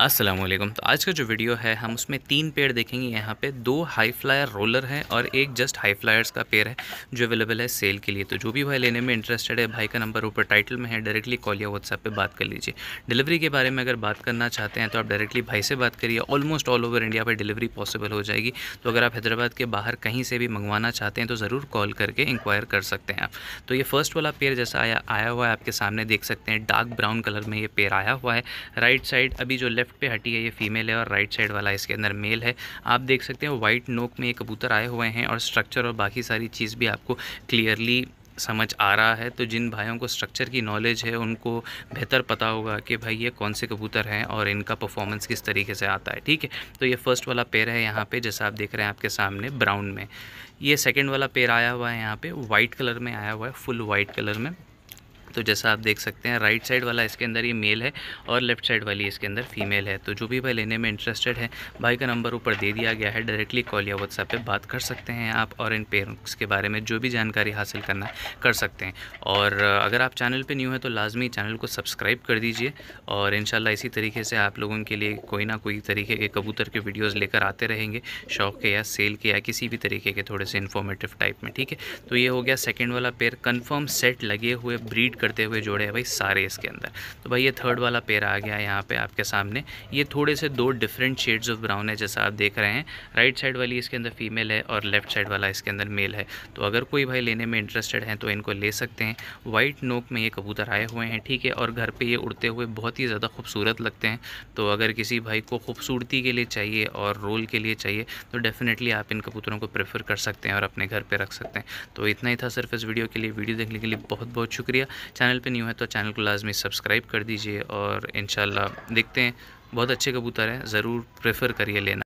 अस्सलाम वालेकुम तो आज का जो वीडियो है हम उसमें तीन पेड़ देखेंगे यहाँ पे दो हाई फ्लायर रोलर हैं और एक जस्ट हाई फ्लायर्स का पेड़ है जो अवेलेबल है सेल के लिए तो जो भी भाई लेने में इंटरेस्टेड है भाई का नंबर ऊपर टाइटल में है डायरेक्टली कॉल या व्हाट्सएप पे बात कर लीजिए डिलीवरी के बारे में अगर बात करना चाहते हैं तो आप डायरेक्टली भाई से बात करिए ऑलमोस्ट ऑल ओवर इंडिया पर डिलीवरी पॉसिबल हो जाएगी तो अगर आप हैदराबाद के बाहर कहीं से भी मंगवाना चाहते हैं तो ज़रूर कॉल करके इंक्वायर कर सकते हैं आप तो ये फर्स्ट वाला पेड़ जैसा आया आया हुआ है आपके सामने देख सकते हैं डार्क ब्राउन कलर में ये पेड़ आया हुआ है राइट साइड अभी जो लेफ्ट लेफ्ट पे हटी है ये फीमेल है और राइट साइड वाला इसके अंदर मेल है आप देख सकते हैं वाइट नोक में ये कबूतर आए हुए हैं और स्ट्रक्चर और बाकी सारी चीज़ भी आपको क्लियरली समझ आ रहा है तो जिन भाइयों को स्ट्रक्चर की नॉलेज है उनको बेहतर पता होगा कि भाई ये कौन से कबूतर हैं और इनका परफॉर्मेंस किस तरीके से आता है ठीक है तो ये फर्स्ट वाला पेयर है यहाँ पे जैसा आप देख रहे हैं आपके सामने ब्राउन में ये सेकेंड वाला पेयर आया हुआ है यहाँ पे वाइट कलर में आया हुआ है फुल वाइट कलर में तो जैसा आप देख सकते हैं राइट साइड वाला इसके अंदर ये मेल है और लेफ्ट साइड वाली इसके अंदर फीमेल है तो जो भी भाई लेने में इंटरेस्टेड है भाई का नंबर ऊपर दे दिया गया है डायरेक्टली कॉल या व्हाट्सएप पे बात कर सकते हैं आप और इन पेरेंट्स के बारे में जो भी जानकारी हासिल करना कर सकते हैं और अगर आप चैनल पर न्यू हैं तो लाजमी चैनल को सब्सक्राइब कर दीजिए और इन इसी तरीके से आप लोगों के लिए कोई ना कोई तरीके के कबूतर के वीडियोज़ लेकर आते रहेंगे शौक के या सेल के या किसी भी तरीके के थोड़े से इन्फॉर्मेटिव टाइप में ठीक है तो ये हो गया सेकेंड वाला पेयर कन्फर्म सेट लगे हुए ब्रीड करते हुए जोड़े हैं भाई सारे इसके अंदर तो भाई ये थर्ड वाला पेयर आ गया यहाँ पे आपके सामने ये थोड़े से दो डिफरेंट शेड्स ऑफ ब्राउन है जैसा आप देख रहे हैं राइट साइड वाली इसके अंदर फीमेल है और लेफ्ट साइड वाला इसके अंदर मेल है तो अगर कोई भाई लेने में इंटरेस्टेड है तो इनको ले सकते हैं वाइट नोक में ये कबूतर आए हुए हैं ठीक है और घर पर ये उड़ते हुए बहुत ही ज़्यादा खूबसूरत लगते हैं तो अगर किसी भाई को खूबसूरती के लिए चाहिए और रोल के लिए चाहिए तो डेफ़िनेटली आप इन कबूतरों को प्रेफर कर सकते हैं और अपने घर पर रख सकते हैं तो इतना ही था सिर्फ इस वीडियो के लिए वीडियो देखने के लिए बहुत बहुत शुक्रिया चैनल पे न्यू है तो चैनल को लाजमी सब्सक्राइब कर दीजिए और इन देखते हैं बहुत अच्छे कबूतर हैं ज़रूर प्रेफर करिए लेना